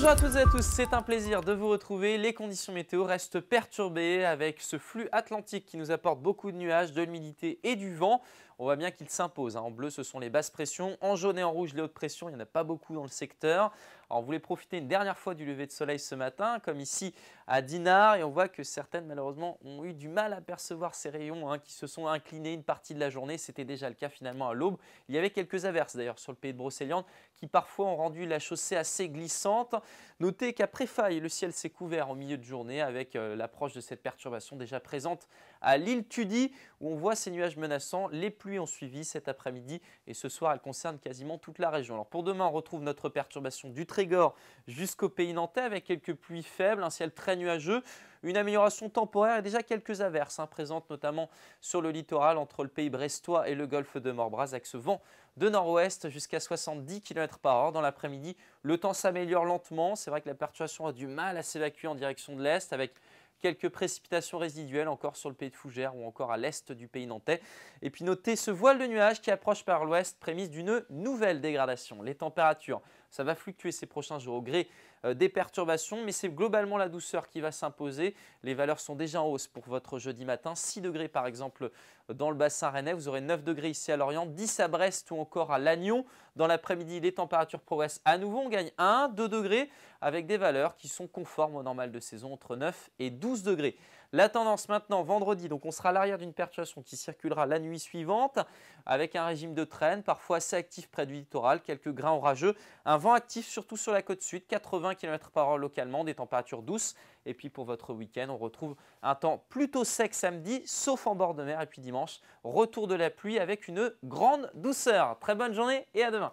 Bonjour à toutes et à tous, c'est un plaisir de vous retrouver. Les conditions météo restent perturbées avec ce flux atlantique qui nous apporte beaucoup de nuages, de l'humidité et du vent. On voit bien qu'il s'impose. Hein. En bleu, ce sont les basses pressions. En jaune et en rouge, les hautes pressions. Il n'y en a pas beaucoup dans le secteur on voulait profiter une dernière fois du lever de soleil ce matin, comme ici à Dinard, et on voit que certaines, malheureusement, ont eu du mal à percevoir ces rayons hein, qui se sont inclinés une partie de la journée. C'était déjà le cas finalement à l'aube. Il y avait quelques averses d'ailleurs sur le pays de Brocéliande qui parfois ont rendu la chaussée assez glissante. Notez qu'après faille, le ciel s'est couvert au milieu de journée avec euh, l'approche de cette perturbation déjà présente à l'île Tudy où on voit ces nuages menaçants. Les pluies ont suivi cet après-midi et ce soir, elles concernent quasiment toute la région. Alors pour demain, on retrouve notre perturbation du Trégor jusqu'au pays nantais avec quelques pluies faibles, un ciel très nuageux, une amélioration temporaire et déjà quelques averses hein, présentes notamment sur le littoral entre le pays brestois et le golfe de Morbras avec ce vent de nord-ouest jusqu'à 70 km par heure dans l'après-midi. Le temps s'améliore lentement, c'est vrai que la perturbation a du mal à s'évacuer en direction de l'est avec Quelques précipitations résiduelles encore sur le pays de Fougères ou encore à l'est du pays nantais. Et puis notez ce voile de nuages qui approche par l'ouest, prémisse d'une nouvelle dégradation. Les températures, ça va fluctuer ces prochains jours au gré euh, des perturbations, mais c'est globalement la douceur qui va s'imposer. Les valeurs sont déjà en hausse pour votre jeudi matin. 6 degrés par exemple dans le bassin rennais, vous aurez 9 degrés ici à Lorient, 10 à Brest ou encore à Lannion. Dans l'après-midi, les températures progressent à nouveau, on gagne 1, 2 degrés avec des valeurs qui sont conformes au normal de saison entre 9 et 12 12 degrés. La tendance maintenant vendredi, donc on sera à l'arrière d'une perturbation qui circulera la nuit suivante avec un régime de traîne, parfois assez actif près du littoral, quelques grains orageux, un vent actif surtout sur la côte sud, 80 km par heure localement, des températures douces. Et puis pour votre week-end, on retrouve un temps plutôt sec samedi, sauf en bord de mer. Et puis dimanche, retour de la pluie avec une grande douceur. Très bonne journée et à demain.